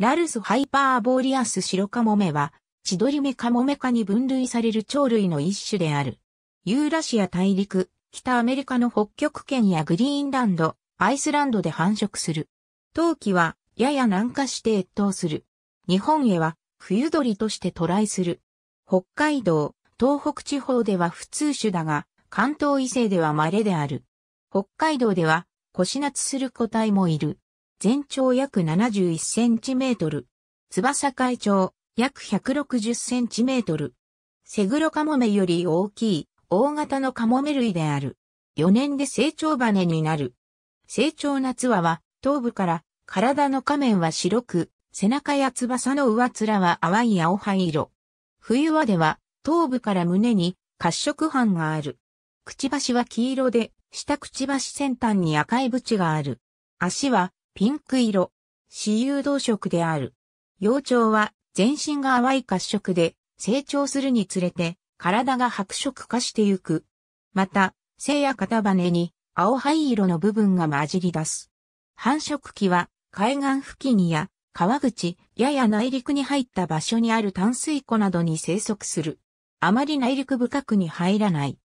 ラルスハイパーボーリアス白カモメは、チドリメカモメ科に分類される鳥類の一種である。ユーラシア大陸、北アメリカの北極圏やグリーンランド、アイスランドで繁殖する。冬季は、やや南下して越冬する。日本へは、冬鳥として渡来する。北海道、東北地方では普通種だが、関東以西では稀である。北海道では、腰夏する個体もいる。全長約71センチメートル。翼海長、約160センチメートル。セグロカモメより大きい、大型のカモメ類である。4年で成長羽になる。成長夏輪は、頭部から、体の下面は白く、背中や翼の上面は淡い青灰色。冬はでは、頭部から胸に、褐色斑がある。くちばしは黄色で、下くちばし先端に赤い縁がある。足はピンク色、私有動色である。幼鳥は全身が淡い褐色で、成長するにつれて、体が白色化してゆく。また、背や肩羽に青灰色の部分が混じり出す。繁殖期は海岸付近や川口、やや内陸に入った場所にある淡水湖などに生息する。あまり内陸深くに入らない。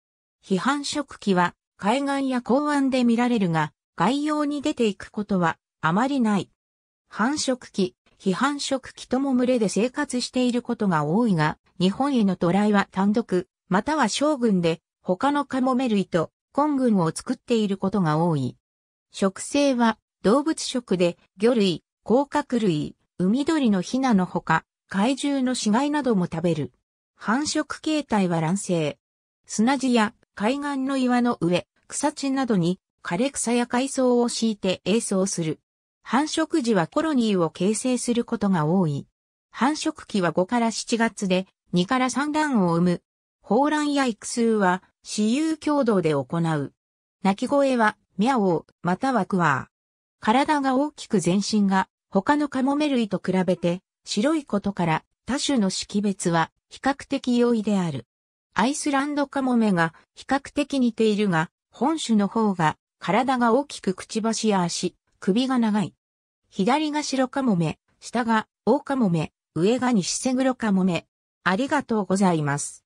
非繁殖期は海岸や港湾で見られるが、外洋に出ていくことはあまりない。繁殖期、非繁殖期とも群れで生活していることが多いが、日本への渡来は単独、または将軍で、他のカモメ類と、根群を作っていることが多い。食性は、動物食で、魚類、甲殻類、海鳥のヒナのほか、怪獣の死骸なども食べる。繁殖形態は卵生。砂地や海岸の岩の上、草地などに枯れ草や海藻を敷いて栄草する。繁殖時はコロニーを形成することが多い。繁殖期は5から7月で2から3卵を産む。放卵や育数は私有共同で行う。鳴き声はミャオーまたはクワー。体が大きく全身が他のカモメ類と比べて白いことから多種の識別は比較的容易である。アイスランドカモメが比較的似ているが、本種の方が体が大きくくちばしや足、首が長い。左が白カモメ、下が大カモメ、上が西セグロカモメ。ありがとうございます。